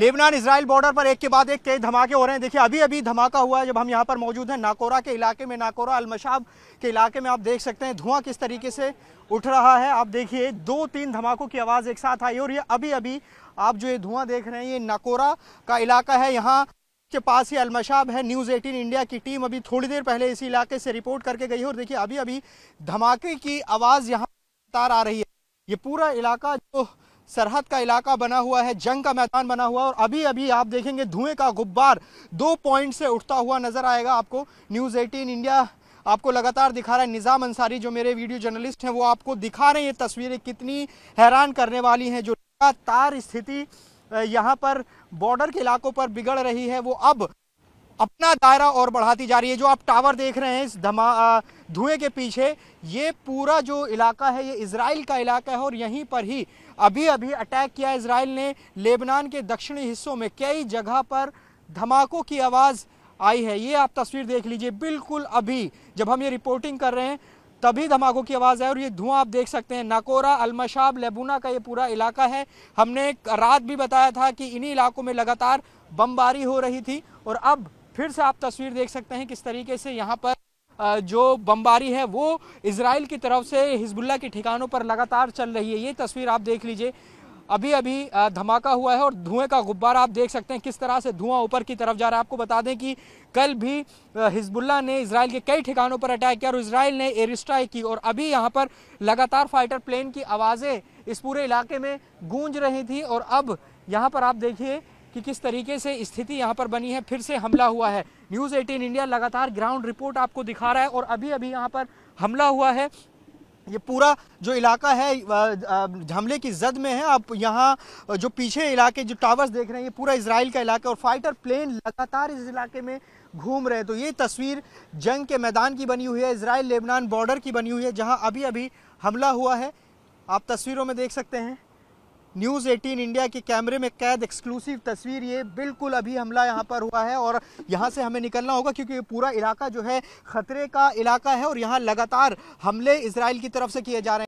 Lebanon Israel border पर एक के बाद एक कई धमाके हो रहे हैं देखिए अभी अभी धमाका हुआ है जब हम यहाँ पर मौजूद हैं नाकोरा के इलाके में नाकोरा अलमशाब के इलाके में आप देख सकते हैं धुआं किस तरीके से उठ रहा है आप देखिए दो तीन धमाकों की आवाज़ एक साथ आई और ये अभी अभी आप जो ये धुआं देख रहे हैं ये नाकोरा का इलाका है यहाँ के पास ही अलमशाब है न्यूज़ एटीन इंडिया की टीम अभी थोड़ी देर पहले इसी इलाके से रिपोर्ट करके गई है और देखिए अभी अभी धमाके की आवाज़ यहाँ आ रही है ये पूरा इलाका जो सरहद का इलाका बना हुआ है जंग का मैदान बना हुआ है और अभी अभी आप देखेंगे धुएं का गुब्बार दो पॉइंट से उठता हुआ नजर आएगा आपको न्यूज़ एटीन इंडिया आपको लगातार दिखा रहा है निज़ाम अंसारी जो मेरे वीडियो जर्नलिस्ट हैं वो आपको दिखा रहे हैं ये तस्वीरें कितनी हैरान करने वाली हैं जो लगातार स्थिति यहाँ पर बॉर्डर के इलाकों पर बिगड़ रही है वो अब अपना दायरा और बढ़ाती जा रही है जो आप टावर देख रहे हैं इस धमा धुएं के पीछे ये पूरा जो इलाका है ये इसराइल का इलाका है और यहीं पर ही अभी अभी अटैक किया इसराइल ने लेबनान के दक्षिणी हिस्सों में कई जगह पर धमाकों की आवाज़ आई है ये आप तस्वीर देख लीजिए बिल्कुल अभी जब हम ये रिपोर्टिंग कर रहे हैं तभी धमाकों की आवाज़ आई और ये धुआं आप देख सकते हैं नाकोरा अलमशाब लेबुना का ये पूरा इलाका है हमने रात भी बताया था कि इन्हीं इलाकों में लगातार बमबारी हो रही थी और अब फिर से आप तस्वीर देख सकते हैं किस तरीके से यहाँ पर जो बमबारी है वो इसराइल की तरफ से हिजबुल्ला के ठिकानों पर लगातार चल रही है ये तस्वीर आप देख लीजिए अभी अभी धमाका हुआ है और धुएं का गुब्बारा आप देख सकते हैं किस तरह से धुआं ऊपर की तरफ जा रहा है आपको बता दें कि कल भी हिजबुल्ला ने इसराइल के कई ठिकानों पर अटैक किया और इसराइल ने एयर स्ट्राइक की और अभी यहाँ पर लगातार फाइटर प्लेन की आवाज़ें इस पूरे इलाके में गूंज रही थी और अब यहाँ पर आप देखिए कि किस तरीके से स्थिति यहाँ पर बनी है फिर से हमला हुआ है न्यूज़ एटीन इंडिया लगातार ग्राउंड रिपोर्ट आपको दिखा रहा है और अभी अभी यहाँ पर हमला हुआ है ये पूरा जो इलाका है हमले की जद में है आप यहाँ जो पीछे इलाके जो टावर्स देख रहे हैं ये पूरा इसराइल का इलाका और फाइटर प्लेन लगातार इस इलाके में घूम रहे हैं तो ये तस्वीर जंग के मैदान की बनी हुई है इसराइल लेबनान बॉर्डर की बनी हुई है जहाँ अभी अभी हमला हुआ है आप तस्वीरों में देख सकते हैं न्यूज़ एटीन इंडिया के कैमरे में कैद एक्सक्लूसिव तस्वीर ये बिल्कुल अभी हमला यहाँ पर हुआ है और यहाँ से हमें निकलना होगा क्योंकि ये पूरा इलाका जो है ख़तरे का इलाका है और यहाँ लगातार हमले इसराइल की तरफ से किए जा रहे हैं